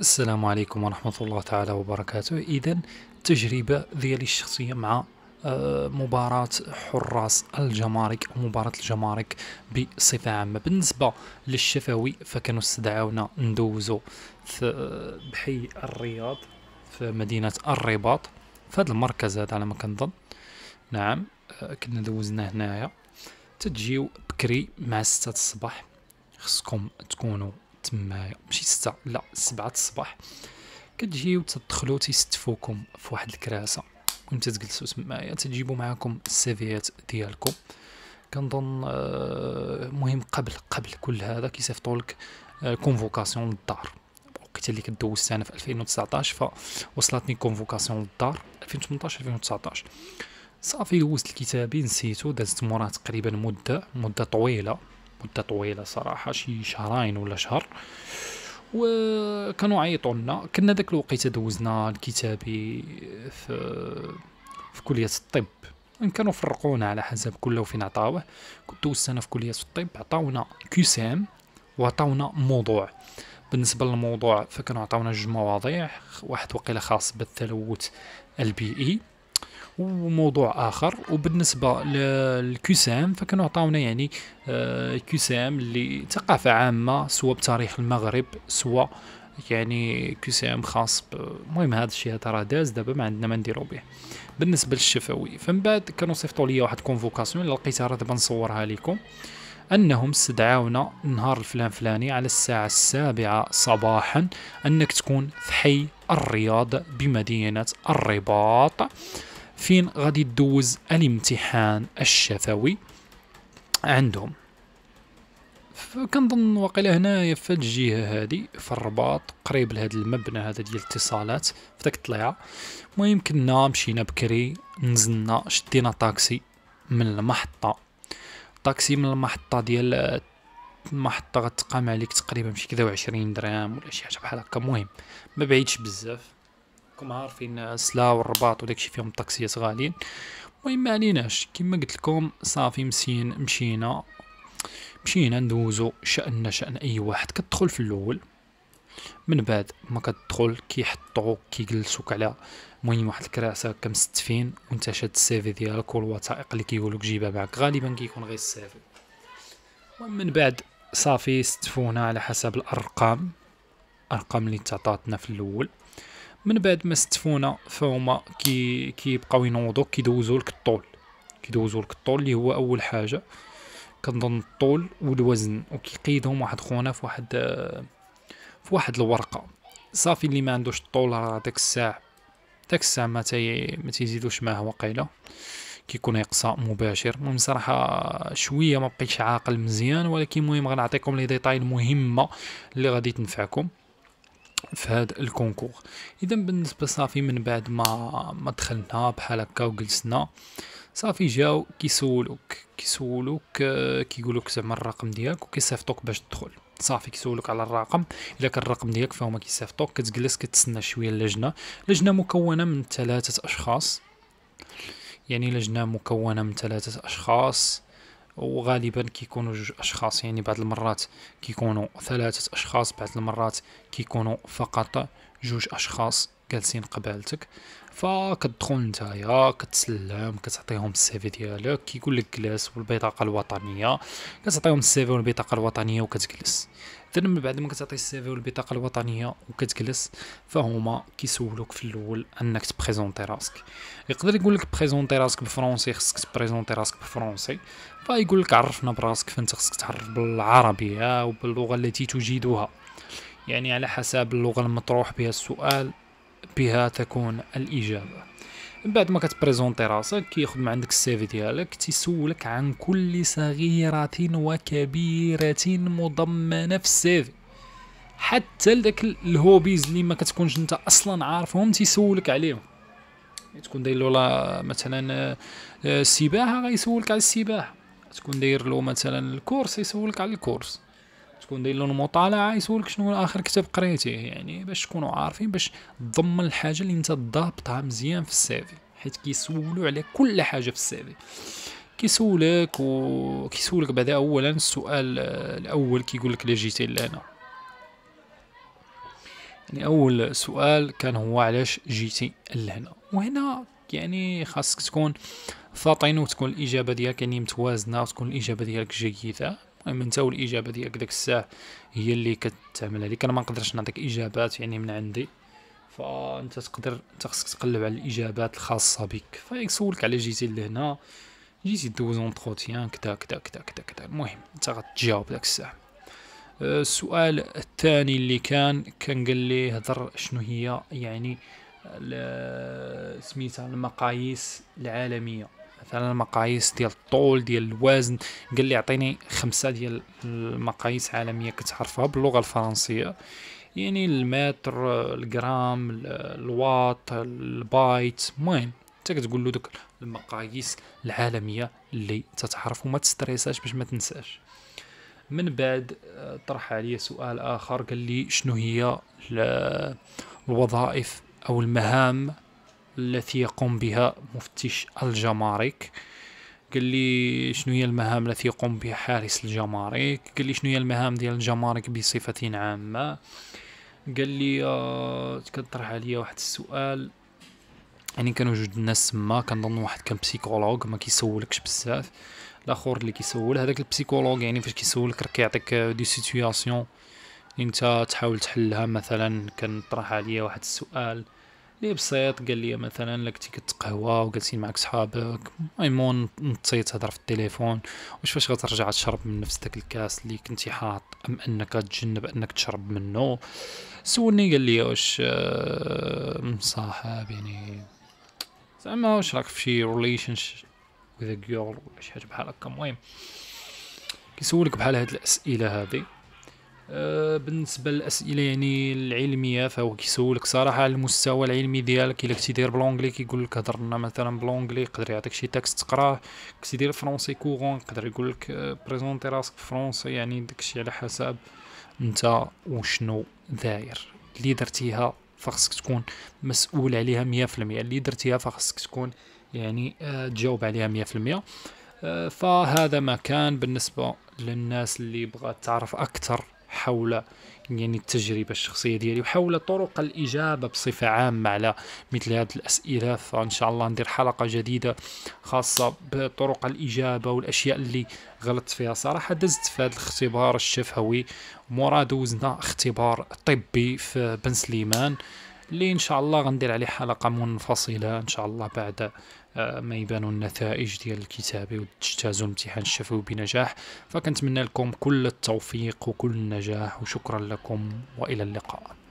السلام عليكم ورحمة الله تعالى وبركاته إذا تجربة ديالي الشخصية مع آه، مباراة حراس الجمارك أو مباراة الجمارك بصفة عامة بالنسبة للشفوي فكانوا استدعاونا ندوزو في بحي الرياض في مدينة الرباط في هذا المركز هذا على ما كنظن نعم آه، كنا دوزنا هنايا تجيو بكري مع ستة الصباح خصكم تكونوا تمايا ماشي ستة لا سبعة الصباح كتجيو تدخلو تيستفوكم في واحد الكراسة وانت تجلسو تمايا تجيبو معاكم السيفيات ديالكم كنظن آه، مهم قبل قبل كل هذا كيصيفطوا لك كونفوكاسيون آه، للدار وقت اللي كدوز سنة في 2019 فوصلتني كونفوكاسيون للدار 2018 2019 صافي دوزت الكتابي نسيتو دازت موراه تقريبا مده مده طويله مده طويله صراحه شي شهرين ولا شهر وكانوا عيطوا لنا كنا ذاك الوقت دوزنا الكتابي في في كليه الطب كانوا فرقونا على حسب كل فين عطاوه كنت دوزت في كليه الطب عطاونا كيسام وعطاونا موضوع بالنسبه للموضوع فكانوا عطاونا جوج مواضيع واحد وقيله خاص بالتلوث البيئي وموضوع اخر وبالنسبه للكسام فكانوا عطاونا يعني آه، كسام اللي ثقافه عامه سواء بتاريخ المغرب سواء يعني كسام خاص المهم هذا الشيء هذا راه داز دابا ما عندنا ما نديرو به بالنسبه للشفوي فمن بعد كانوا صيفطوا لي واحد كونفوكاسيون لقيتها راه دابا نصورها لكم انهم استدعاونا نهار الفلان فلاني على الساعه السابعة صباحا انك تكون في حي الرياض بمدينه الرباط فين غادي تدوز الامتحان الشفوي عندهم كنظن واقيلا هنايا في هاد الجهه هادي في الرباط قريب لهاد المبنى هذا ديال الاتصالات في داك الطليعه المهم كنا مشينا بكري نزلنا شدينا طاكسي من المحطه طاكسي من المحطه ديال المحطه غتقام عليك تقريبا شي كذا و درهم ولا شي حاجه بحال هكا المهم ما بعيدش بزاف راكم عارفين سلا والرباط وداكشي فيهم الطاكسيات غاليين المهم ما عليناش كما قلت لكم صافي مسين مشينا مشينا ندوزو شأننا شأن أي واحد كتدخل في الأول من بعد ما كتدخل كيحطوك كيجلسوك على المهم واحد الكراسة كمستفين وانت شاد السيفي ديالك والوثائق اللي كيقولوك جيبها معاك غالبا كيكون غير السيفي ومن بعد صافي استفونا على حسب الارقام الارقام اللي تعطاتنا في الاول من بعد ما ستفونا فهما كي كيبقاو ينوضو كيدوزوا لك الطول كيدوزوا لك الطول اللي هو اول حاجه كنظن الطول والوزن وكيقيدهم واحد خونا في واحد في واحد الورقه صافي اللي ما عندوش الطول راه داك الساعه داك الساعه ما تي ما تيزيدوش معاه وقيله كيكون اقصاء مباشر المهم صراحه شويه ما بقيتش عاقل مزيان ولكن المهم غنعطيكم لي ديتاي المهمه اللي غادي تنفعكم في هذا الكونكور اذا بالنسبه صافي من بعد ما ما دخلنا بحال هكا وجلسنا صافي جاو كيسولوك كيسولوك كيقولوك زعما الرقم ديالك وكيصيفطوك باش تدخل صافي كيسولوك على الرقم الا كان الرقم ديالك فهما كيصيفطوك كتجلس كتسنى شويه اللجنه لجنه مكونه من ثلاثه اشخاص يعني لجنه مكونه من ثلاثه اشخاص وغالبا كيكونوا جوج اشخاص يعني بعض المرات كيكونوا ثلاثه اشخاص بعض المرات كيكونوا فقط جوج اشخاص جالسين قبالتك فكتدخل نتايا كتسلم كتعطيهم السيفي ديالك كيقول لك جلس والبطاقه الوطنيه كتعطيهم السيفي والبطاقه الوطنيه وكتجلس ثم من بعد ما كتعطي السيفي والبطاقه الوطنيه وكتجلس فهما كيسولوك في الاول انك تبريزونتي راسك يقدر يقول لك بريزونتي راسك بالفرنسي خصك تبريزونتي راسك بالفرنسي با آه، يقول لك عرفنا براسك فانت خصك تعرف بالعربيه وباللغه التي تجيدها يعني على حسب اللغه المطروح بها السؤال بها تكون الاجابه من بعد ما كتبريزونتي راسك كياخد من عندك السيفي ديالك تيسولك عن كل صغيره وكبيره مضمنه في السيفي حتى لذاك الهوبيز اللي ما كتكونش انت اصلا عارفهم تيسولك عليهم يعني تكون داير مثلا السباحه آه، آه، غيسولك على السباحه تكون داير له مثلا الكورس يسولك على الكورس تكون داير له المطالعه يسولك شنو اخر كتاب قريتيه يعني باش تكونوا عارفين باش تضمن الحاجه اللي انت ضابطها مزيان في السيفي حيت كيسولوا على كل حاجه في السيفي كيسولك وكيسولك بعدا اولا السؤال آه، الاول كيقول لك لا جيتي لهنا يعني اول سؤال كان هو علاش جيتي لهنا وهنا يعني خاصك تكون فاطن وتكون الاجابه ديالك يعني متوازنه وتكون الاجابه ديالك جيده المهم انت والاجابه ديالك داك الساعه هي اللي كتعمل عليك انا ما نقدرش نعطيك اجابات يعني من عندي فانت تقدر تخصك تقلب على الاجابات الخاصه بك فيسولك على جيتي لهنا جيتي دوز اونتروتيان كدا كدا كدا كدا كدا المهم انت غتجاوب داك الساعه أه، السؤال الثاني اللي كان كان قال لي هضر شنو هي يعني سميتها المقاييس العالميه مثلا المقاييس ديال الطول ديال الوزن قال لي اعطيني خمسه ديال المقاييس عالميه كتعرفها باللغه الفرنسيه يعني المتر الجرام الواط البايت المهم انت كتقول له دوك المقاييس العالميه اللي تتعرف وما تستريساش باش ما تنساش من بعد آه، طرح عليا سؤال اخر قال لي شنو هي الوظائف أو المهام التي يقوم بها مفتش الجمارك قال لي شنو هي المهام التي يقوم بها حارس الجمارك قال لي شنو هي المهام ديال الجمارك بصفة عامة قال لي آه كنطرح عليا واحد السؤال يعني كانوا جوج الناس تما كنظن واحد كان بسيكولوج ما كيسولكش بزاف الاخر اللي كيسول هذاك البسيكولوج يعني فاش كيسولك راه كيعطيك دي سيتوياسيون انت تحاول تحلها مثلا كان طرح عليا واحد السؤال لي بسيط قال لي مثلا لا كنتي كتقهوى وجالسين معك صحابك ايمون نطيت هضر في التليفون واش فاش غترجع تشرب من نفس داك الكاس اللي كنتي حاط ام انك تجنب انك تشرب منه سولني قال لي واش آه، مصاحب يعني زعما واش راك في شي ريليشن وذ جيرل ولا شي حاجه بحال هكا المهم كيسولك بحال هاد الاسئله هذه آه، بالنسبه للاسئله يعني العلميه فهو كيسولك صراحه على المستوى العلمي ديالك الا كنتي داير بلونجلي كيقول لك هضرنا مثلا بلونجلي يقدر يعطيك شي تاكست تقراه كنتي داير فرونسي كورون يقدر يقول لك آه، بريزونتي راسك فرونسي يعني داكشي على حسب انت وشنو داير اللي درتيها فخصك تكون مسؤول عليها مية اللي درتيها فخصك تكون يعني آه، تجاوب عليها مية فهذا ما كان بالنسبة للناس اللي بغات تعرف أكثر حول يعني التجربة الشخصية ديالي وحول طرق الإجابة بصفة عامة على مثل هذه الأسئلة فإن شاء الله ندير حلقة جديدة خاصة بطرق الإجابة والأشياء اللي غلطت فيها صراحة دزت في هذا الاختبار الشفوي مورا دوزنا اختبار طبي في بن سليمان اللي ان شاء الله غندير عليه حلقه منفصله ان شاء الله بعد آه، ما يبانوا النتائج ديال الكتابه وتجتازوا الامتحان الشفوي بنجاح فكنتمنى لكم كل التوفيق وكل النجاح وشكرا لكم والى اللقاء